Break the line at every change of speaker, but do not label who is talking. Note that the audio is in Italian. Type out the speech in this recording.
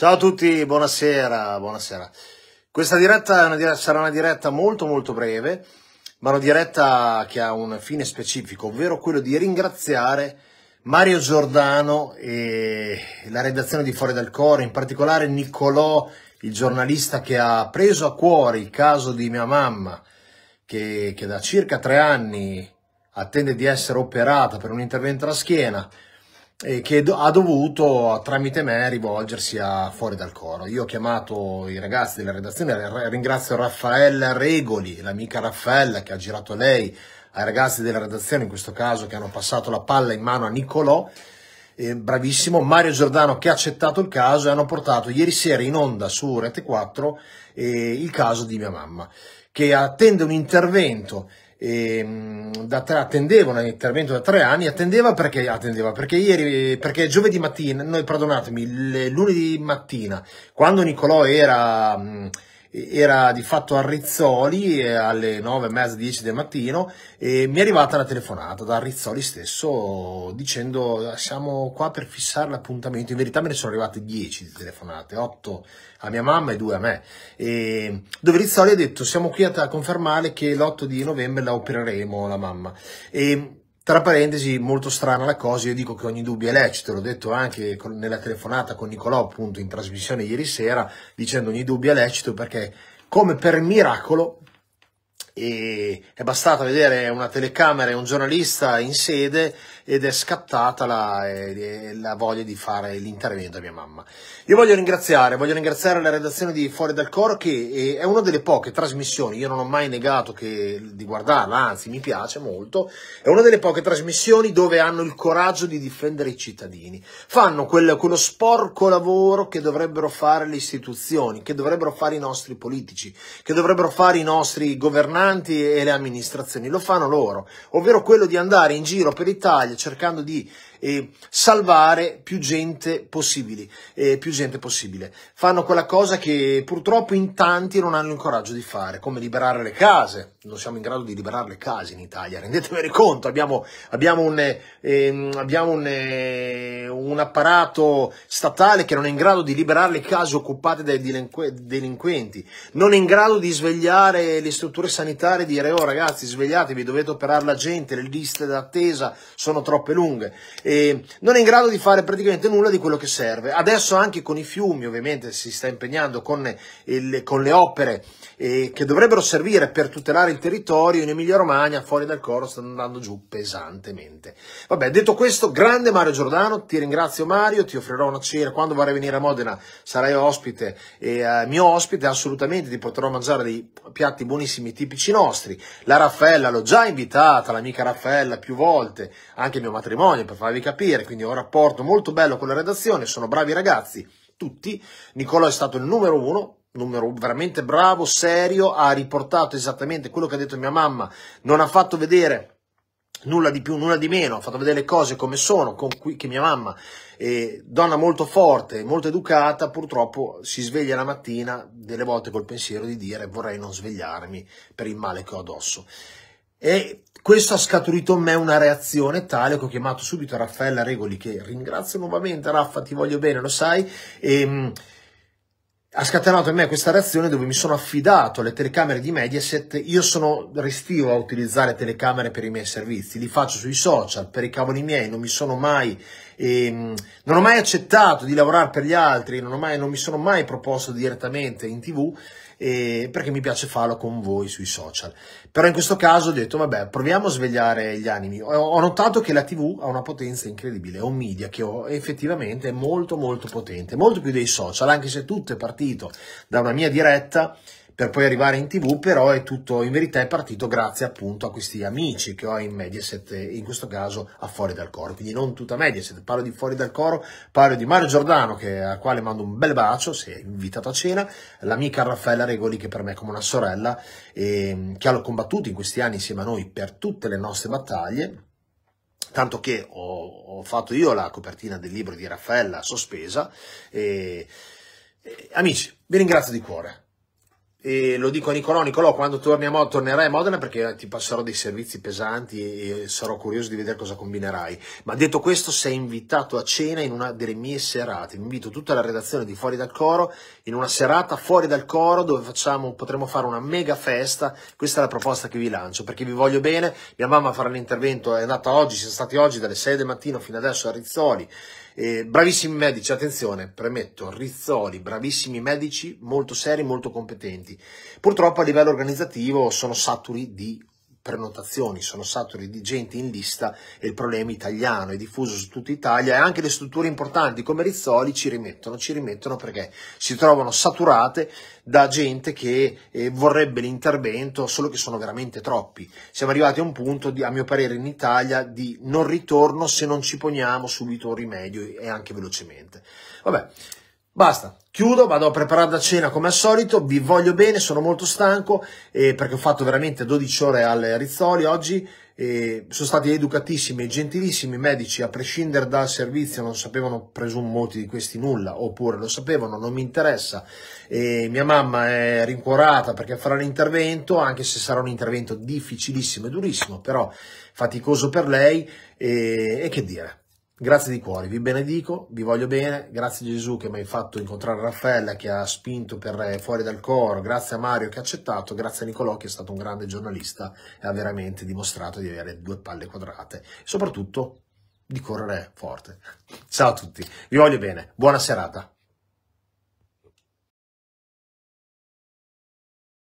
Ciao a tutti, buonasera, buonasera. Questa diretta, una diretta sarà una diretta molto molto breve, ma una diretta che ha un fine specifico, ovvero quello di ringraziare Mario Giordano e la redazione di Fuori dal Coro, in particolare Niccolò, il giornalista che ha preso a cuore il caso di mia mamma, che, che da circa tre anni attende di essere operata per un intervento alla schiena, e che do ha dovuto tramite me rivolgersi a Fuori dal Coro. Io ho chiamato i ragazzi della redazione, ringrazio Raffaella Regoli, l'amica Raffaella che ha girato lei, ai ragazzi della redazione in questo caso che hanno passato la palla in mano a Nicolò, eh, bravissimo, Mario Giordano che ha accettato il caso e hanno portato ieri sera in onda su Rete 4 eh, il caso di mia mamma che attende un intervento e, ehm, da tre, attendeva un intervento da tre anni, attendeva perché, attendeva perché ieri, perché giovedì mattina, no, perdonatemi, lunedì mattina, quando Nicolò era... Mh, era di fatto a Rizzoli eh, alle 9 e mezza, 10 del mattino e mi è arrivata la telefonata da Rizzoli stesso dicendo siamo qua per fissare l'appuntamento, in verità me ne sono arrivate 10 di telefonate, 8 a mia mamma e 2 a me, e dove Rizzoli ha detto siamo qui a confermare che l'8 di novembre la opereremo la mamma. E tra parentesi, molto strana la cosa, io dico che ogni dubbio è lecito, l'ho detto anche con, nella telefonata con Nicolò, appunto, in trasmissione ieri sera, dicendo ogni dubbio è lecito perché, come per miracolo, è bastata vedere una telecamera e un giornalista in sede ed è scattata la, eh, la voglia di fare l'intervento a mia mamma. Io voglio ringraziare, voglio ringraziare la redazione di Fuori dal Coro che è una delle poche trasmissioni, io non ho mai negato che, di guardarla, anzi mi piace molto, è una delle poche trasmissioni dove hanno il coraggio di difendere i cittadini. Fanno quel, quello sporco lavoro che dovrebbero fare le istituzioni, che dovrebbero fare i nostri politici, che dovrebbero fare i nostri governanti e le amministrazioni, lo fanno loro, ovvero quello di andare in giro per l'Italia cercando di eh, salvare più gente, eh, più gente, possibile, Fanno quella cosa che purtroppo in tanti non hanno il coraggio di fare, come liberare le case. Non siamo in grado di liberare le case in Italia, rendetevene conto, abbiamo, abbiamo, un, eh, abbiamo un, eh, un, apparato statale che non è in grado di liberare le case occupate dai delinquenti, non è in grado di svegliare le strutture sanitarie e dire oh ragazzi svegliatevi, dovete operare la gente, le liste d'attesa sono troppe lunghe eh, non è in grado di fare praticamente nulla di quello che serve. Adesso anche con i fiumi ovviamente si sta impegnando con, il, con le opere eh, che dovrebbero servire per tutelare il territorio in Emilia Romagna, fuori dal coro, stanno andando giù pesantemente. Vabbè, detto questo, grande Mario Giordano, ti ringrazio Mario, ti offrirò una cena, quando vorrai venire a Modena sarai ospite, eh, mio ospite, assolutamente ti potrò mangiare dei piatti buonissimi tipici nostri. La Raffaella l'ho già invitata, l'amica Raffaella più volte, anche il mio matrimonio per farvi farvi quindi ho un rapporto molto bello con la redazione, sono bravi ragazzi, tutti. Nicolò è stato il numero uno, numero veramente bravo, serio, ha riportato esattamente quello che ha detto mia mamma, non ha fatto vedere nulla di più, nulla di meno, ha fatto vedere le cose come sono, con cui, che mia mamma, eh, donna molto forte, molto educata, purtroppo si sveglia la mattina delle volte col pensiero di dire vorrei non svegliarmi per il male che ho addosso. E questo ha scaturito in me una reazione tale che ho chiamato subito Raffaella Regoli, che ringrazio nuovamente, Raffa, ti voglio bene, lo sai. E, ehm, ha scatenato in me questa reazione dove mi sono affidato alle telecamere di Mediaset. Io sono restivo a utilizzare telecamere per i miei servizi, li faccio sui social, per i cavoli miei, non mi sono mai, ehm, non ho mai accettato di lavorare per gli altri, non, mai, non mi sono mai proposto direttamente in tv eh, perché mi piace farlo con voi sui social. Però in questo caso ho detto, vabbè, proviamo a svegliare gli animi. Ho, notato che la TV ha una potenza incredibile, è un media che effettivamente è molto molto potente, molto più dei social, anche se tutto è partito da una mia diretta, per poi arrivare in tv, però è tutto in verità è partito grazie appunto a questi amici che ho in Mediaset, in questo caso a Fuori dal Coro, quindi non tutta Mediaset, parlo di Fuori dal Coro, parlo di Mario Giordano che, al quale mando un bel bacio, si è invitato a cena, l'amica Raffaella Regoli che per me è come una sorella, e, ehm, che ha combattuto in questi anni insieme a noi per tutte le nostre battaglie, tanto che ho, ho, fatto io la copertina del libro di Raffaella sospesa. E, e, amici, vi ringrazio di cuore e lo dico a Nicolò, Nicolò quando torniamo, tornerai a Modena perché ti passerò dei servizi pesanti e sarò curioso di vedere cosa combinerai. Ma detto questo sei invitato a cena in una delle mie serate, Mi invito tutta la redazione di Fuori dal Coro in una serata fuori dal coro dove facciamo, potremo fare una mega festa, questa è la proposta che vi lancio perché vi voglio bene, mia mamma farà l'intervento, è andata oggi, siamo stati oggi dalle 6 del mattino fino adesso a Rizzoli eh, bravissimi medici, attenzione, premetto, Rizzoli, bravissimi medici, molto seri, molto competenti. Purtroppo a livello organizzativo sono saturi di prenotazioni, sono saturi di gente in lista e il problema italiano è diffuso su tutta Italia e anche le strutture importanti come Rizzoli ci rimettono, ci rimettono perché si trovano saturate da gente che eh, vorrebbe l'intervento, solo che sono veramente troppi. Siamo arrivati a un punto, di, a mio parere, in Italia di non ritorno se non ci poniamo subito un rimedio e anche velocemente. Vabbè. Basta, chiudo, vado a preparare la cena come al solito, vi voglio bene, sono molto stanco eh, perché ho fatto veramente 12 ore al Rizzoli oggi, eh, sono stati educatissimi e gentilissimi medici, a prescindere dal servizio non sapevano, presumo molti di questi nulla, oppure lo sapevano, non mi interessa, eh, mia mamma è rincuorata perché farà l'intervento, anche se sarà un intervento difficilissimo e durissimo, però faticoso per lei e che dire Grazie di cuore, vi benedico, vi voglio bene, grazie a Gesù che mi hai fatto incontrare Raffaella, che ha spinto per eh, fuori dal coro, grazie a Mario che ha accettato, grazie a Nicolò che è stato un grande giornalista e ha veramente dimostrato di avere due palle quadrate, soprattutto di correre forte. Ciao a tutti, vi voglio bene, buona serata.